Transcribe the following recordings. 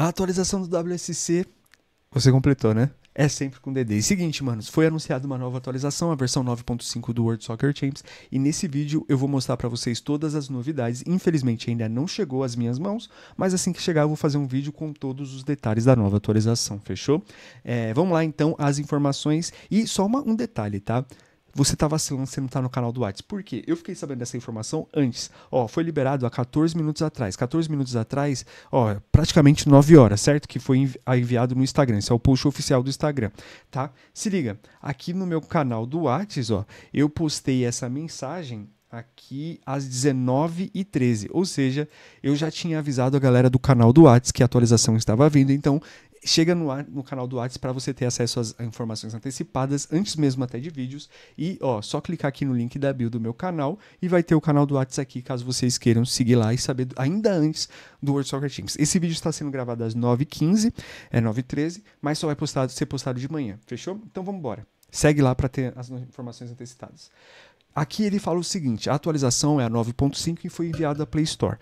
A atualização do WSC, você completou, né? É sempre com DD. E seguinte, manos, foi anunciada uma nova atualização, a versão 9.5 do World Soccer Champs, e nesse vídeo eu vou mostrar para vocês todas as novidades. Infelizmente ainda não chegou às minhas mãos, mas assim que chegar eu vou fazer um vídeo com todos os detalhes da nova atualização, fechou? É, vamos lá então as informações e só uma, um detalhe, tá? você tá vacilando, você não tá no canal do Whats. Por quê? Eu fiquei sabendo dessa informação antes. Ó, foi liberado há 14 minutos atrás. 14 minutos atrás, ó, praticamente 9 horas, certo? Que foi enviado no Instagram. Esse é o post oficial do Instagram, tá? Se liga, aqui no meu canal do Whats, ó, eu postei essa mensagem aqui às 19h13. Ou seja, eu já tinha avisado a galera do canal do Whats que a atualização estava vindo, então chega no, no canal do WhatsApp para você ter acesso às informações antecipadas, antes mesmo até de vídeos. E, ó, só clicar aqui no link da bio do meu canal e vai ter o canal do WhatsApp aqui, caso vocês queiram seguir lá e saber ainda antes do World Soccer Teams. Esse vídeo está sendo gravado às 9h15, é 9h13, mas só vai postado, ser postado de manhã, fechou? Então vamos embora. Segue lá para ter as informações antecipadas. Aqui ele fala o seguinte: a atualização é a 9.5 e foi enviada à Play Store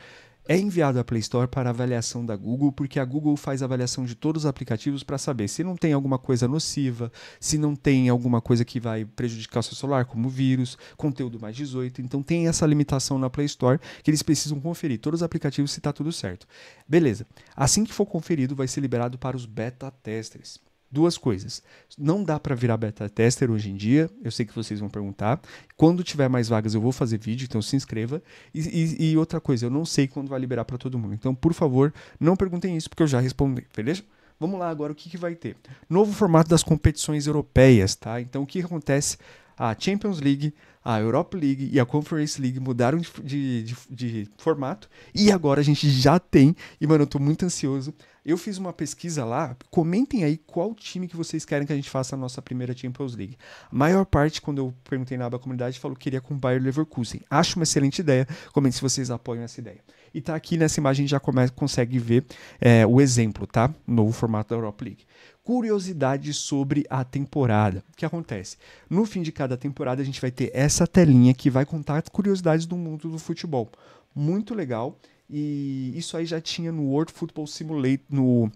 é enviado à Play Store para avaliação da Google, porque a Google faz avaliação de todos os aplicativos para saber se não tem alguma coisa nociva, se não tem alguma coisa que vai prejudicar o seu celular, como vírus, conteúdo mais 18. Então tem essa limitação na Play Store que eles precisam conferir todos os aplicativos se está tudo certo. Beleza. Assim que for conferido, vai ser liberado para os beta testers duas coisas. Não dá para virar beta tester hoje em dia, eu sei que vocês vão perguntar. Quando tiver mais vagas, eu vou fazer vídeo, então se inscreva. E, e, e outra coisa, eu não sei quando vai liberar para todo mundo. Então, por favor, não perguntem isso, porque eu já respondi, beleza? Vamos lá agora, o que, que vai ter? Novo formato das competições europeias, tá? Então, o que acontece? a Champions League, a Europa League e a Conference League mudaram de, de, de, de, formato e agora a gente já tem. E, mano, eu tô muito ansioso. Eu fiz uma pesquisa lá. Comentem aí qual time que vocês querem que a gente faça a nossa primeira Champions League. A maior parte, quando eu perguntei na aba comunidade, falou que queria com o Bayer Leverkusen. Acho uma excelente ideia. Comentem se vocês apoiam essa ideia. E tá aqui nessa imagem já consegue ver é, o exemplo, tá? Novo formato da Europa League curiosidade sobre a temporada. O que acontece? No fim de cada temporada, a gente vai ter essa telinha que vai contar curiosidades do mundo do futebol. Muito legal. E isso aí já tinha no World Football Simulator, no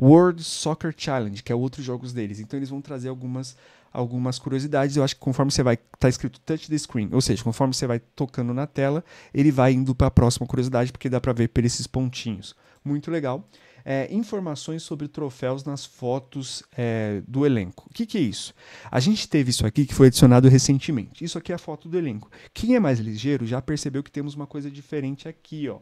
World Soccer Challenge, que é outros jogos deles. Então eles vão trazer algumas algumas curiosidades. Eu acho que conforme você vai. Tá escrito touch the screen, ou seja, conforme você vai tocando na tela, ele vai indo para a próxima curiosidade, porque dá para ver por esses pontinhos. Muito legal é, informações sobre troféus nas fotos é, do elenco. O que, que, é isso? A gente teve isso aqui que foi adicionado recentemente. Isso aqui é a foto do elenco. Quem é mais ligeiro já percebeu que temos uma coisa diferente aqui, ó.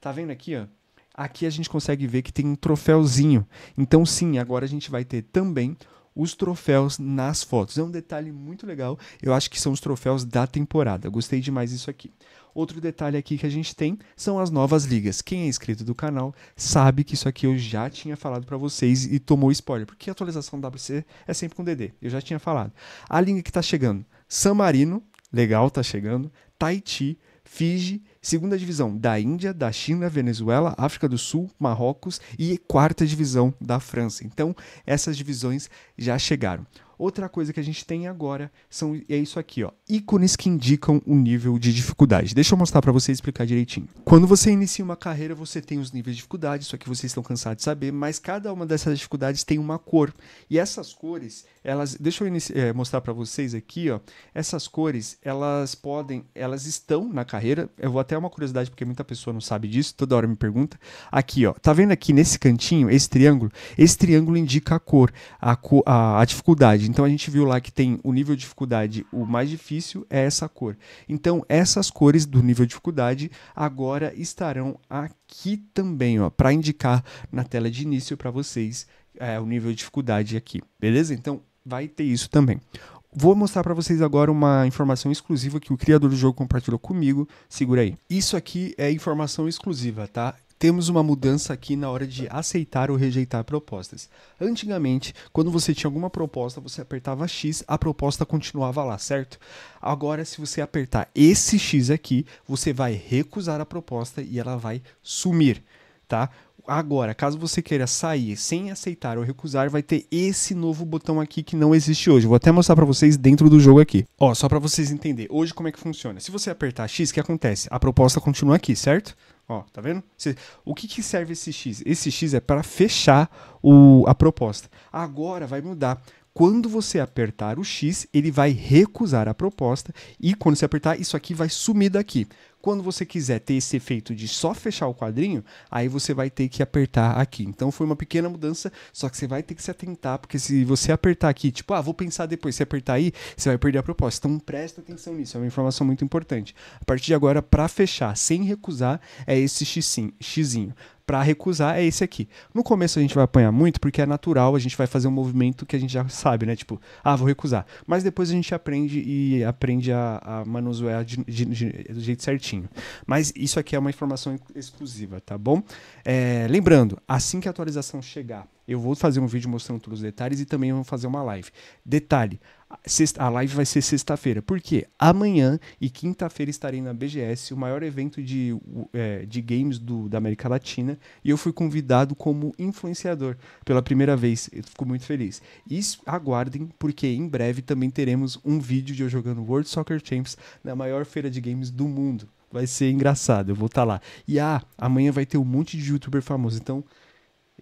Tá vendo aqui, ó? Aqui a gente consegue ver que tem um troféuzinho. Então, sim, agora a gente vai ter também os troféus nas fotos. É um detalhe muito legal. Eu acho que são os troféus da temporada. Gostei demais disso aqui. Outro detalhe aqui que a gente tem são as novas ligas. Quem é inscrito do canal sabe que isso aqui eu já tinha falado para vocês e tomou spoiler, porque a atualização WC é sempre com DD. Eu já tinha falado. A liga que está chegando: San Marino, legal, tá chegando. Tahiti, Fiji Segunda divisão da Índia, da China, Venezuela, África do Sul, Marrocos e quarta divisão da França. Então, essas divisões já chegaram. Outra coisa que a gente tem agora são é isso aqui, ó, ícones que indicam o nível de dificuldade. Deixa eu mostrar para você explicar direitinho. Quando você inicia uma carreira, você tem os níveis de dificuldade, só que vocês estão cansados de saber, mas cada uma dessas dificuldades tem uma cor. E essas cores, elas, deixa eu é, mostrar para vocês aqui, ó, essas cores, elas podem, elas estão na carreira. Eu vou até uma curiosidade porque muita pessoa não sabe disso, toda hora me pergunta. Aqui, ó, tá vendo aqui nesse cantinho, esse triângulo? Esse triângulo indica a cor, a, co a, a dificuldade. Então a gente viu lá que tem o nível de dificuldade, o mais difícil é essa cor. Então essas cores do nível de dificuldade agora estarão aqui também, ó, para indicar na tela de início para vocês é, o nível de dificuldade aqui, beleza? Então vai ter isso também. Vou mostrar para vocês agora uma informação exclusiva que o criador do jogo compartilhou comigo. Segura aí. Isso aqui é informação exclusiva, tá? temos uma mudança aqui na hora de aceitar ou rejeitar propostas. Antigamente, quando você tinha alguma proposta, você apertava X, a proposta continuava lá, certo? Agora, se você apertar esse X aqui, você vai recusar a proposta e ela vai sumir, tá? Agora, caso você queira sair sem aceitar ou recusar, vai ter esse novo botão aqui que não existe hoje. Vou até mostrar para vocês dentro do jogo aqui. Ó, só para vocês entenderem. Hoje como é que funciona? Se você apertar X, o que acontece? A proposta continua aqui, certo? Ó, tá vendo? O que, que serve esse X? Esse X é para fechar o, a proposta. Agora vai mudar. Quando você apertar o X, ele vai recusar a proposta e quando você apertar, isso aqui vai sumir daqui. Quando você quiser ter esse efeito de só fechar o quadrinho, aí você vai ter que apertar aqui. Então foi uma pequena mudança, só que você vai ter que se atentar, porque se você apertar aqui, tipo, ah, vou pensar depois, se apertar aí, você vai perder a proposta. Então presta atenção nisso, é uma informação muito importante. A partir de agora, para fechar, sem recusar, é esse X, xizinho para recusar é esse aqui. No começo a gente vai apanhar muito porque é natural, a gente vai fazer um movimento que a gente já sabe, né? Tipo, ah, vou recusar. Mas depois a gente aprende e aprende a, a manusear de, de, de, do jeito certinho. Mas isso aqui é uma informação exclusiva, tá bom? É, lembrando, assim que a atualização chegar, eu vou fazer um vídeo mostrando todos os detalhes e também vou fazer uma live. Detalhe, a live vai ser sexta-feira. Por quê? Amanhã e quinta-feira estarei na BGS, o maior evento de, é, de games do, da América Latina, e eu fui convidado como influenciador pela primeira vez. Eu fico muito feliz. E aguardem, porque em breve também teremos um vídeo de eu jogando World Soccer Champs na maior feira de games do mundo. Vai ser engraçado, eu vou estar tá lá. E ah, amanhã vai ter um monte de youtuber famoso, então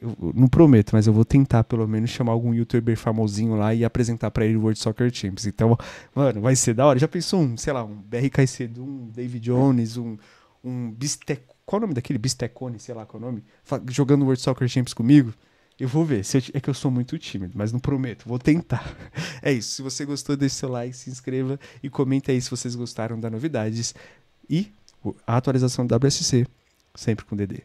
eu não prometo, mas eu vou tentar pelo menos chamar algum youtuber famosinho lá e apresentar para ele o World Soccer Champions. Então, mano, vai ser da hora. Já pensou um, sei lá, um BRKC, um David Jones, um, um Bistec... Qual o nome daquele? Bistecone, sei lá qual é o nome? Jogando World Soccer Champions comigo? Eu vou ver. é que eu sou muito tímido, mas não prometo. Vou tentar. É isso. Se você gostou, deixe seu like, se inscreva e comenta aí se vocês gostaram das novidades. E a atualização do WSC, sempre com DD.